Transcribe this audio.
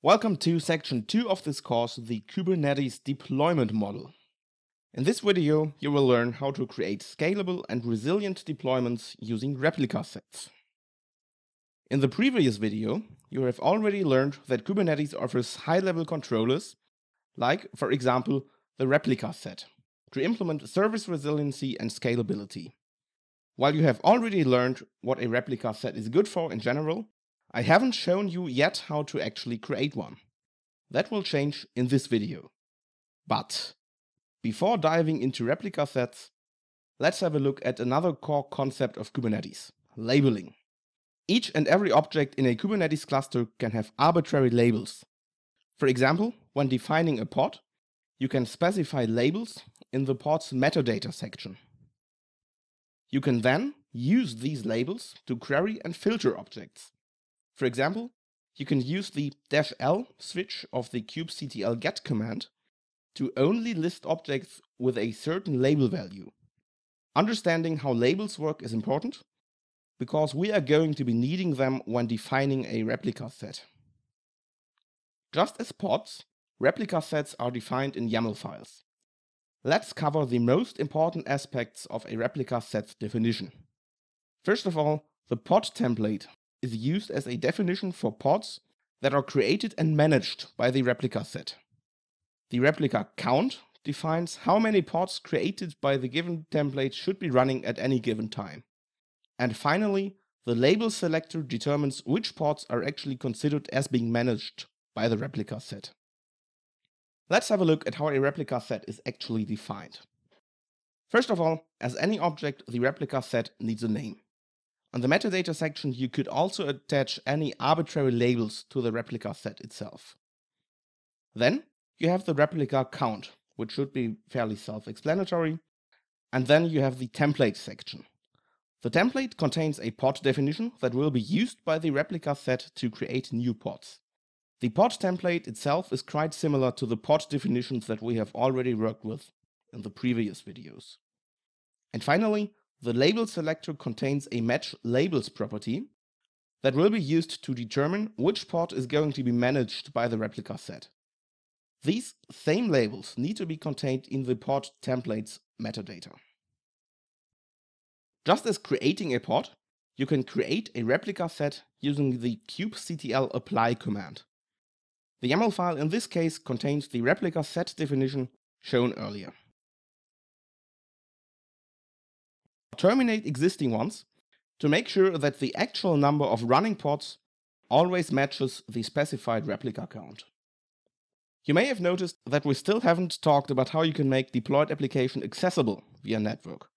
Welcome to section 2 of this course, the Kubernetes deployment model. In this video, you will learn how to create scalable and resilient deployments using replica sets. In the previous video, you have already learned that Kubernetes offers high-level controllers, like, for example, the replica set, to implement service resiliency and scalability. While you have already learned what a replica set is good for in general, I haven't shown you yet how to actually create one. That will change in this video. But before diving into replica sets, let's have a look at another core concept of Kubernetes, labeling. Each and every object in a Kubernetes cluster can have arbitrary labels. For example, when defining a pod, you can specify labels in the pod's metadata section. You can then use these labels to query and filter objects. For example, you can use the "-l switch of the kubectl get command to only list objects with a certain label value. Understanding how labels work is important, because we are going to be needing them when defining a replica set. Just as pods, replica sets are defined in YAML files. Let's cover the most important aspects of a replica set definition. First of all, the pod template is used as a definition for pods that are created and managed by the replica set. The replica count defines how many pods created by the given template should be running at any given time. And finally, the label selector determines which pods are actually considered as being managed by the replica set. Let's have a look at how a replica set is actually defined. First of all, as any object, the replica set needs a name. On the metadata section, you could also attach any arbitrary labels to the replica set itself. Then you have the replica count, which should be fairly self-explanatory. And then you have the template section. The template contains a pod definition that will be used by the replica set to create new pods. The pod template itself is quite similar to the pod definitions that we have already worked with in the previous videos. And finally, the label selector contains a match labels property that will be used to determine which port is going to be managed by the replica set. These same labels need to be contained in the port templates metadata. Just as creating a port, you can create a replica set using the kubectl apply command. The YAML file in this case contains the replica set definition shown earlier. terminate existing ones to make sure that the actual number of running pods always matches the specified replica count. You may have noticed that we still haven't talked about how you can make deployed application accessible via network.